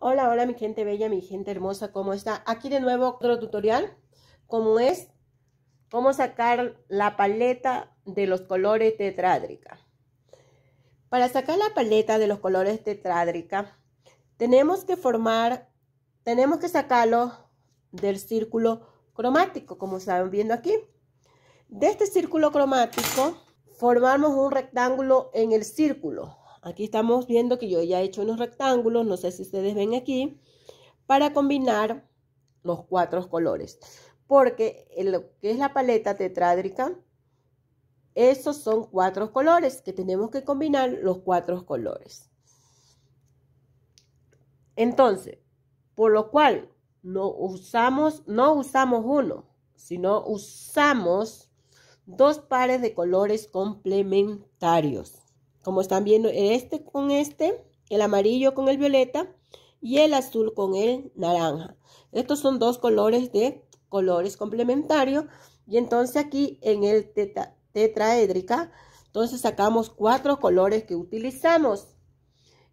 Hola, hola mi gente bella, mi gente hermosa, ¿cómo está? Aquí de nuevo otro tutorial, como es cómo sacar la paleta de los colores tetrádrica. Para sacar la paleta de los colores tetrádrica, tenemos que formar, tenemos que sacarlo del círculo cromático, como están viendo aquí. De este círculo cromático, formamos un rectángulo en el círculo. Aquí estamos viendo que yo ya he hecho unos rectángulos, no sé si ustedes ven aquí, para combinar los cuatro colores. Porque lo que es la paleta tetrádrica, esos son cuatro colores que tenemos que combinar los cuatro colores. Entonces, por lo cual no usamos, no usamos uno, sino usamos dos pares de colores complementarios. Como están viendo, este con este, el amarillo con el violeta y el azul con el naranja. Estos son dos colores de colores complementarios. Y entonces aquí en el tetraédrica, entonces sacamos cuatro colores que utilizamos.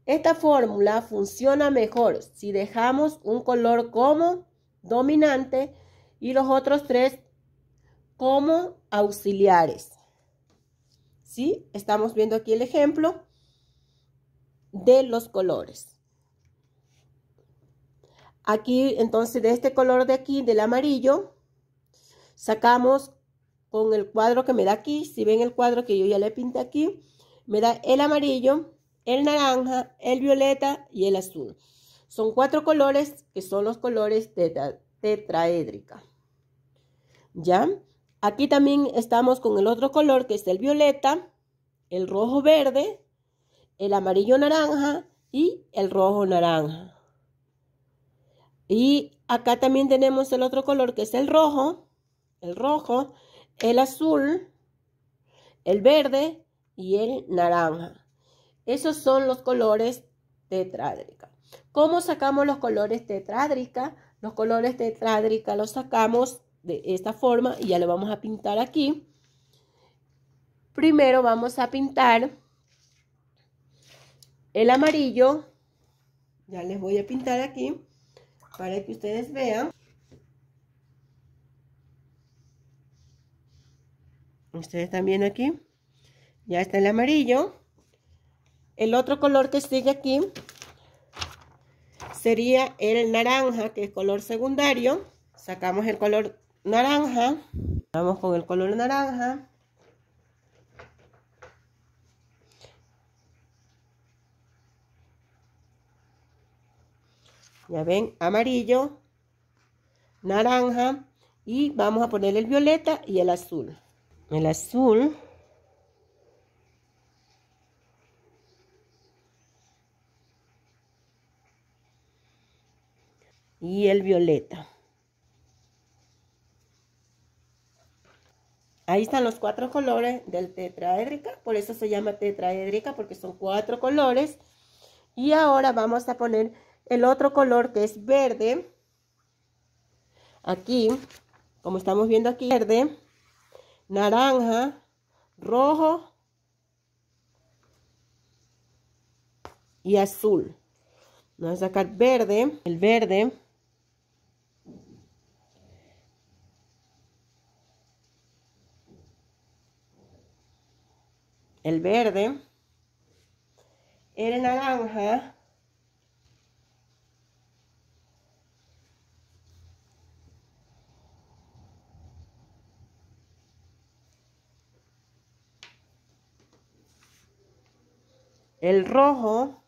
Esta fórmula funciona mejor si dejamos un color como dominante y los otros tres como auxiliares. Estamos viendo aquí el ejemplo de los colores. Aquí, entonces, de este color de aquí, del amarillo, sacamos con el cuadro que me da aquí, si ven el cuadro que yo ya le pinté aquí, me da el amarillo, el naranja, el violeta y el azul. Son cuatro colores que son los colores la tetraédrica. ¿Ya? Aquí también estamos con el otro color que es el violeta, el rojo verde, el amarillo naranja y el rojo naranja. Y acá también tenemos el otro color que es el rojo, el rojo, el azul, el verde y el naranja. Esos son los colores tetrádrica. ¿Cómo sacamos los colores tetrádrica? Los colores tetrádrica los sacamos de esta forma y ya lo vamos a pintar aquí. Primero vamos a pintar el amarillo. Ya les voy a pintar aquí para que ustedes vean. Ustedes también aquí. Ya está el amarillo. El otro color que sigue aquí sería el naranja, que es color secundario. Sacamos el color naranja. Vamos con el color naranja. Ya ven, amarillo, naranja y vamos a poner el violeta y el azul. El azul. Y el violeta. Ahí están los cuatro colores del tetraédrica, por eso se llama tetraédrica, porque son cuatro colores. Y ahora vamos a poner el otro color que es verde. Aquí, como estamos viendo aquí, verde, naranja, rojo y azul. Vamos a sacar verde, el verde. el verde, el naranja, el rojo,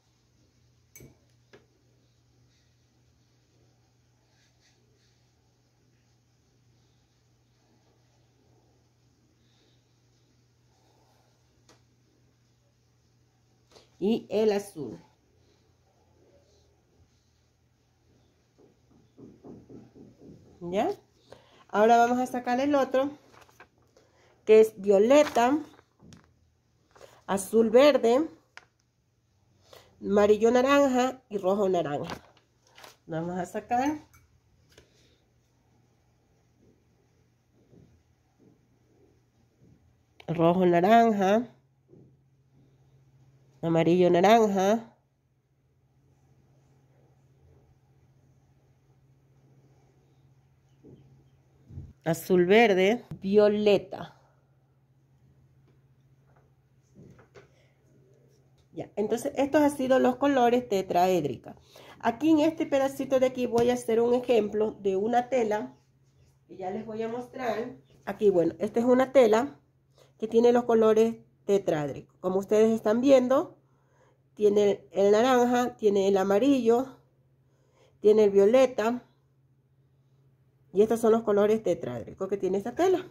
y el azul. ¿Ya? Ahora vamos a sacar el otro, que es violeta, azul verde, amarillo naranja y rojo naranja. Vamos a sacar. Rojo naranja amarillo naranja. Azul verde, violeta. Ya, entonces estos han sido los colores tetraédrica. Aquí en este pedacito de aquí voy a hacer un ejemplo de una tela. Y ya les voy a mostrar. Aquí, bueno, esta es una tela que tiene los colores tetrádrico. Como ustedes están viendo, tiene el naranja, tiene el amarillo, tiene el violeta. Y estos son los colores tetrádricos que tiene esta tela.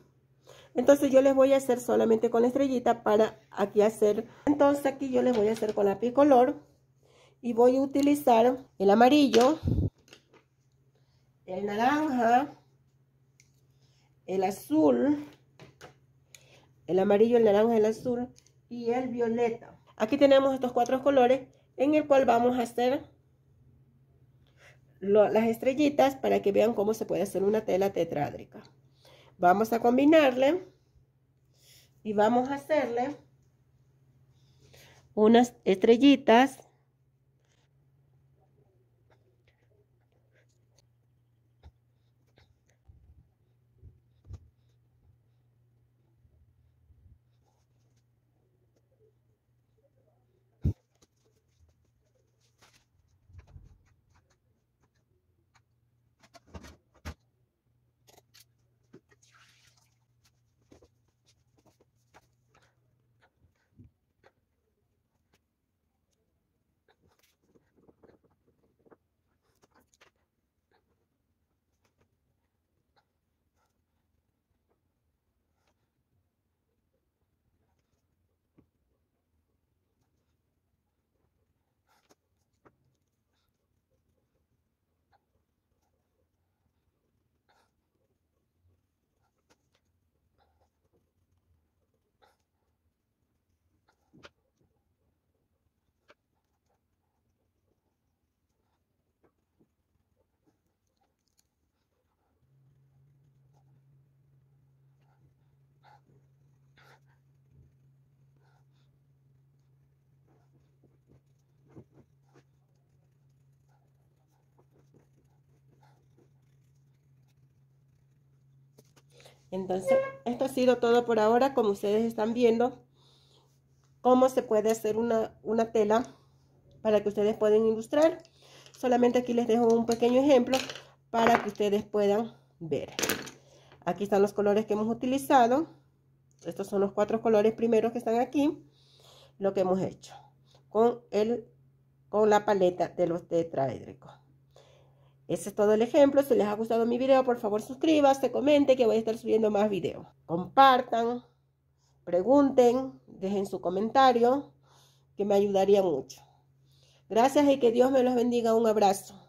Entonces yo les voy a hacer solamente con la estrellita para aquí hacer. Entonces aquí yo les voy a hacer con la picolor Y voy a utilizar el amarillo, el naranja, el azul, el amarillo, el naranja, el azul y el violeta. Aquí tenemos estos cuatro colores en el cual vamos a hacer las estrellitas para que vean cómo se puede hacer una tela tetrádrica. Vamos a combinarle y vamos a hacerle unas estrellitas Entonces, esto ha sido todo por ahora, como ustedes están viendo, cómo se puede hacer una, tela para que ustedes puedan ilustrar. Solamente aquí les dejo un pequeño ejemplo para que ustedes puedan ver. Aquí están los colores que hemos utilizado. Estos son los cuatro colores primeros que están aquí. Lo que hemos hecho con, el, con la paleta de los tetraédricos. Ese es todo el ejemplo. Si les ha gustado mi video, por favor suscríbanse, comenten que voy a estar subiendo más videos. Compartan, pregunten, dejen su comentario, que me ayudaría mucho. Gracias y que Dios me los bendiga. Un abrazo.